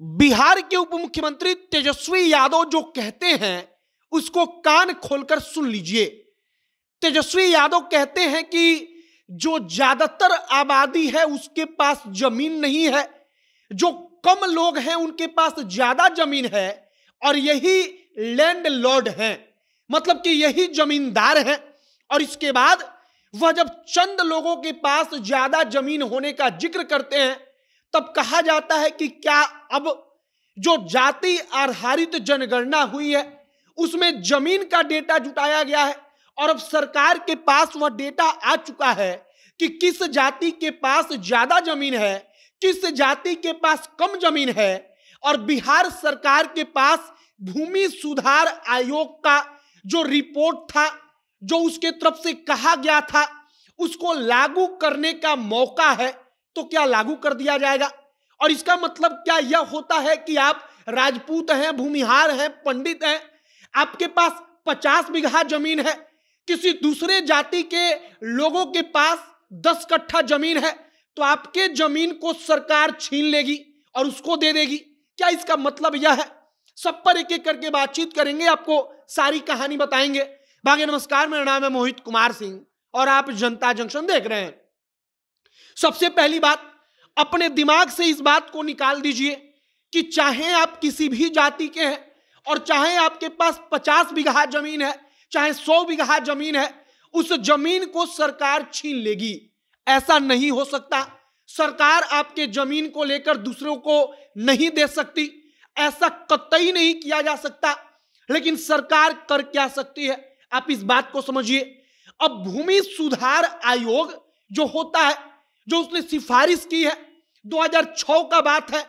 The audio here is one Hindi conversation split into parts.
बिहार के उप मुख्यमंत्री तेजस्वी यादव जो कहते हैं उसको कान खोलकर सुन लीजिए तेजस्वी यादव कहते हैं कि जो ज्यादातर आबादी है उसके पास जमीन नहीं है जो कम लोग हैं उनके पास ज्यादा जमीन है और यही लैंड लॉर्ड है मतलब कि यही जमींदार हैं और इसके बाद वह जब चंद लोगों के पास ज्यादा जमीन होने का जिक्र करते हैं तब कहा जाता है कि क्या अब जो जाति आधारित जनगणना हुई है उसमें जमीन का डेटा जुटाया गया है और अब सरकार के पास वह डेटा आ चुका है कि किस जाति के पास ज्यादा जमीन है किस जाति के पास कम जमीन है और बिहार सरकार के पास भूमि सुधार आयोग का जो रिपोर्ट था जो उसके तरफ से कहा गया था उसको लागू करने का मौका है तो क्या लागू कर दिया जाएगा और इसका मतलब क्या यह होता है कि आप राजपूत हैं भूमिहार हैं पंडित हैं आपके पास पचास बीघा जमीन है किसी दूसरे जाति के लोगों के पास दस कट्ठा जमीन है तो आपके जमीन को सरकार छीन लेगी और उसको दे देगी क्या इसका मतलब यह है सब पर एक एक करके बातचीत करेंगे आपको सारी कहानी बताएंगे बाकी नमस्कार मेरा नाम है मोहित कुमार सिंह और आप जनता जंक्शन देख रहे हैं सबसे पहली बात अपने दिमाग से इस बात को निकाल दीजिए कि चाहे आप किसी भी जाति के हैं और चाहे आपके पास पचास बीघा जमीन है चाहे सौ बीघा जमीन है उस जमीन को सरकार छीन लेगी ऐसा नहीं हो सकता सरकार आपके जमीन को लेकर दूसरों को नहीं दे सकती ऐसा कतई नहीं किया जा सकता लेकिन सरकार कर क्या सकती है आप इस बात को समझिए अब भूमि सुधार आयोग जो होता है जो उसने सिफारिश की है 2006 का बात है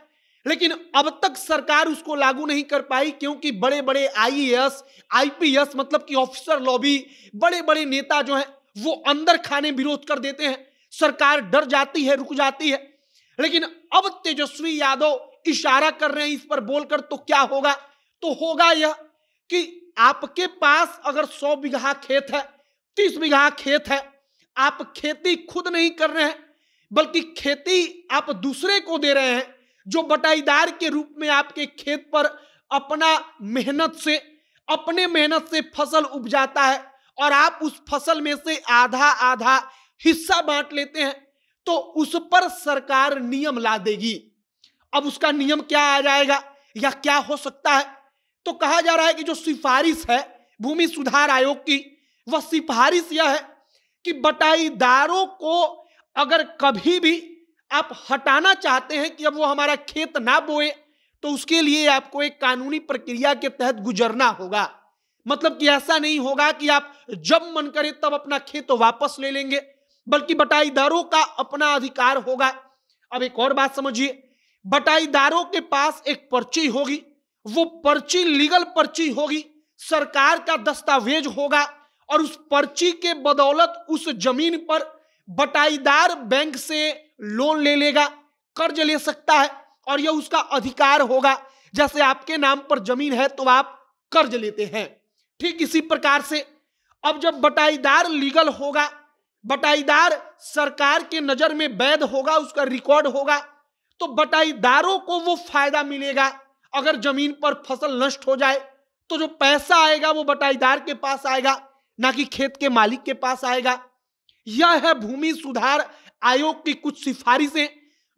लेकिन अब तक सरकार उसको लागू नहीं कर पाई क्योंकि बड़े बड़े आईएएस आईपीएस मतलब कि ऑफिसर लॉबी बड़े बड़े नेता जो हैं वो अंदर खाने विरोध कर देते हैं सरकार डर जाती है रुक जाती है लेकिन अब तेजस्वी यादव इशारा कर रहे हैं इस पर बोलकर तो क्या होगा तो होगा यह कि आपके पास अगर सौ बीघा खेत है तीस बीघा खेत है आप खेती खुद नहीं कर रहे हैं बल्कि खेती आप दूसरे को दे रहे हैं जो बटाईदार के रूप में आपके खेत पर अपना मेहनत से अपने मेहनत से फसल उपजाता है और आप उस फसल में से आधा आधा हिस्सा बांट लेते हैं तो उस पर सरकार नियम ला देगी अब उसका नियम क्या आ जाएगा या क्या हो सकता है तो कहा जा रहा है कि जो सिफारिश है भूमि सुधार आयोग की वह सिफारिश यह है कि बटाईदारों को अगर कभी भी आप हटाना चाहते हैं कि अब वो हमारा खेत ना बोए तो उसके लिए आपको एक कानूनी प्रक्रिया के तहत गुजरना होगा मतलब कि ऐसा नहीं होगा कि आप जब मन करे तब अपना खेत वापस ले लेंगे बल्कि बटाईदारों का अपना अधिकार होगा अब एक और बात समझिए बटाईदारों के पास एक पर्ची होगी वो पर्ची लीगल पर्ची होगी सरकार का दस्तावेज होगा और उस पर्ची के बदौलत उस जमीन पर बटाईदार बैंक से लोन ले लेगा कर्ज ले सकता है और यह उसका अधिकार होगा जैसे आपके नाम पर जमीन है तो आप कर्ज लेते हैं ठीक इसी प्रकार से अब जब बटाईदार लीगल होगा बटाईदार सरकार के नजर में वैध होगा उसका रिकॉर्ड होगा तो बटाईदारों को वो फायदा मिलेगा अगर जमीन पर फसल नष्ट हो जाए तो जो पैसा आएगा वो बटाईदार के पास आएगा ना कि खेत के मालिक के पास आएगा यह है भूमि सुधार आयोग की कुछ सिफारिशें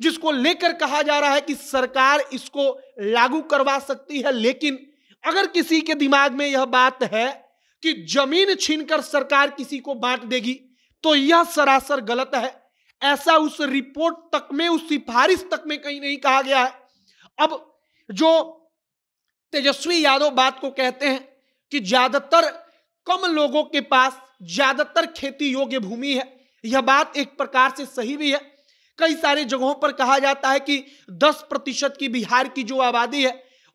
जिसको लेकर कहा जा रहा है कि सरकार इसको लागू करवा सकती है लेकिन अगर किसी के दिमाग में यह बात है कि जमीन छीनकर सरकार किसी को बांट देगी तो यह सरासर गलत है ऐसा उस रिपोर्ट तक में उस सिफारिश तक में कहीं नहीं कहा गया है अब जो तेजस्वी यादव बात को कहते हैं कि ज्यादातर कम लोगों के पास ज्यादातर खेती योग्य भूमि है यह बात एक प्रकार से सही भी है कई सारे जगहों पर कहा जाता है कि 10 प्रतिशत की बिहार की जो आबादी है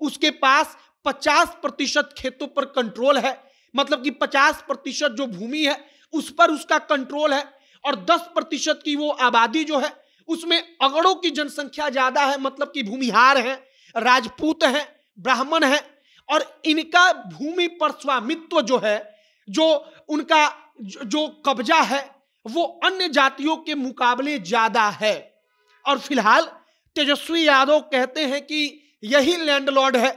उसके पास 50 प्रतिशत खेतों पर कंट्रोल है मतलब कि 50 प्रतिशत जो भूमि है उस पर उसका कंट्रोल है और 10 प्रतिशत की वो आबादी जो है उसमें अगड़ों की जनसंख्या ज्यादा है मतलब कि भूमिहार है राजपूत हैं ब्राह्मण हैं और इनका भूमि पर स्वामित्व जो है जो उनका जो कब्जा है वो अन्य जातियों के मुकाबले ज्यादा है और फिलहाल तेजस्वी यादव कहते हैं कि यही लैंडलॉर्ड है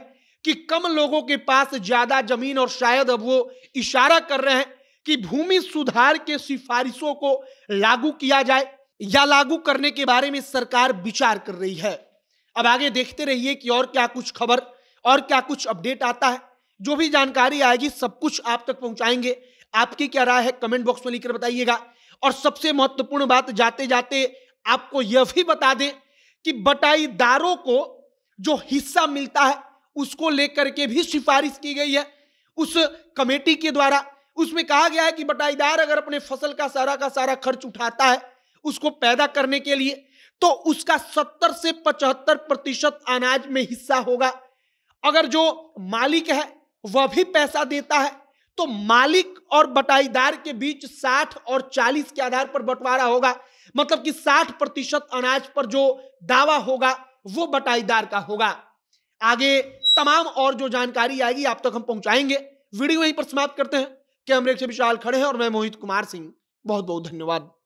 कि कम लोगों के पास ज्यादा जमीन और शायद अब वो इशारा कर रहे हैं कि भूमि सुधार के सिफारिशों को लागू किया जाए या लागू करने के बारे में सरकार विचार कर रही है अब आगे देखते रहिए कि और क्या कुछ खबर और क्या कुछ अपडेट आता है जो भी जानकारी आएगी सब कुछ आप तक पहुंचाएंगे आपकी क्या राय है कमेंट बॉक्स में लिखकर बताइएगा और सबसे महत्वपूर्ण बात जाते जाते आपको यह भी बता दें कि बटाईदारों को जो हिस्सा मिलता है उसको लेकर के भी सिफारिश की गई है उस कमेटी के द्वारा उसमें कहा गया है कि बटाईदार अगर अपने फसल का सारा का सारा खर्च उठाता है उसको पैदा करने के लिए तो उसका 70 से 75 प्रतिशत अनाज में हिस्सा होगा अगर जो मालिक है वह भी पैसा देता है तो मालिक और बटाईदार के बीच 60 और 40 के आधार पर बंटवारा होगा मतलब कि 60 प्रतिशत अनाज पर जो दावा होगा वो बटाईदार का होगा आगे तमाम और जो जानकारी आएगी आप तक हम पहुंचाएंगे वीडियो यहीं पर समाप्त करते हैं कैमरे से विशाल खड़े हैं और मैं मोहित कुमार सिंह बहुत बहुत धन्यवाद